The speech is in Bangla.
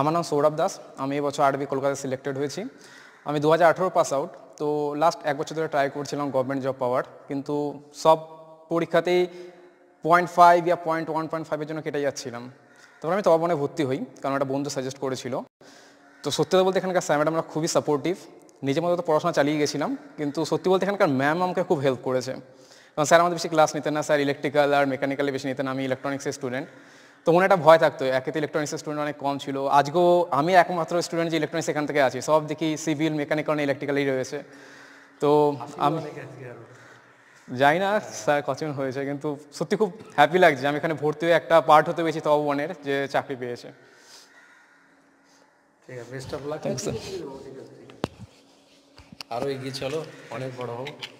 আমার নাম সৌরভ দাস আমি এবছর আরবি কলকাতায় সিলেক্টেড হয়েছি আমি দু হাজার পাস আউট তো লাস্ট এক বছর ধরে ট্রাই করছিলাম গভর্নমেন্ট জব পাওয়ার কিন্তু সব পরীক্ষাতেই পয়েন্ট ফাইভ ইয়া পয়েন্ট ওয়ান পয়েন্ট ফাইভের জন্য কেটে যাচ্ছিলাম তারপর আমি তবাবনে ভর্তি হই কারণ একটা বন্ধু সাজেস্ট করেছিল তো সত্যি বলতে এখানকার স্যার ম্যাডামরা খুবই সাপোর্টিভ নিজের মতো তো পড়াশোনা চালিয়ে গেছিলাম কিন্তু সত্যি বলতে এখানকার ম্যাম আমাকে খুব হেল্প করেছে কারণ স্যার আমাদের বেশি ক্লাস নিতেন না স্যার ইলেকট্রিক্যাল আর মেকানিক্যালে বেশি নিতেন আমি ইলেকট্রনিক্সের স্টুডেন্ট তো মনে একটা ভয় থাকতো একে তো ইলেকট্রনিক্সের স্টুডেন্ট অনেক কম ছিল আজকেও আমি একমাত্র স্টুডেন্ট যে ইলেকট্রনিক্স এখান থেকে আছি সব দেখি সিভিল মেকানিক্যাল ইলেকট্রিক্যালই রয়েছে তো আমি যাই না স্যার কচন হয়েছে কিন্তু সত্যি খুব হ্যাপি লাগছে আমি এখানে ভর্তি হয়ে একটা পার্ট হতে পেরেছি তব ওয়ানের যে চাকরি পেয়েছে ঠিক আছে বেস্ট অফ আরও এগিয়ে চলো অনেক বড় হোক